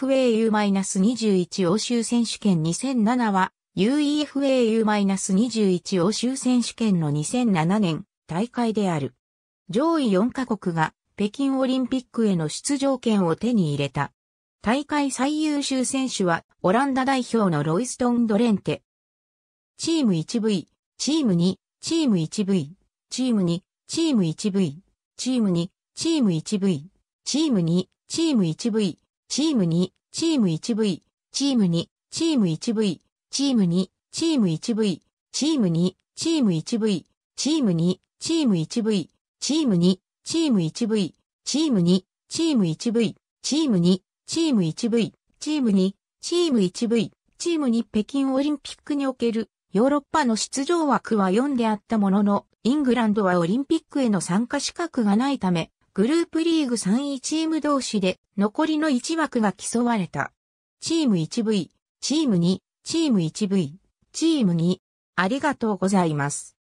UEFAU-21 欧州選手権2007は UEFAU-21 欧州選手権の2007年大会である。上位4カ国が北京オリンピックへの出場権を手に入れた。大会最優秀選手はオランダ代表のロイストン・ドレンテ。チーム 1V、チーム2、チーム 1V、チーム2、チーム 1V、チーム2、チーム 1V、チーム2、チーム 1V、チーム2、チーム 1V、チーム2、チーム 1V、チーム2、チーム 1V、チーム2、チーム 1V、チーム2、チーム 1V、チーム2、チーム 1V、チーム2、チーム 1V、チーム2、チーム 1V、チーム2、チーム 1V、チームに北京オリンピックにおけるヨーロッパの出場枠は4であったものの、イングランドはオリンピックへの参加資格がないため、グループリーグ3位チーム同士で残りの1枠が競われた。チーム 1V、チーム2、チーム 1V、チーム2、ありがとうございます。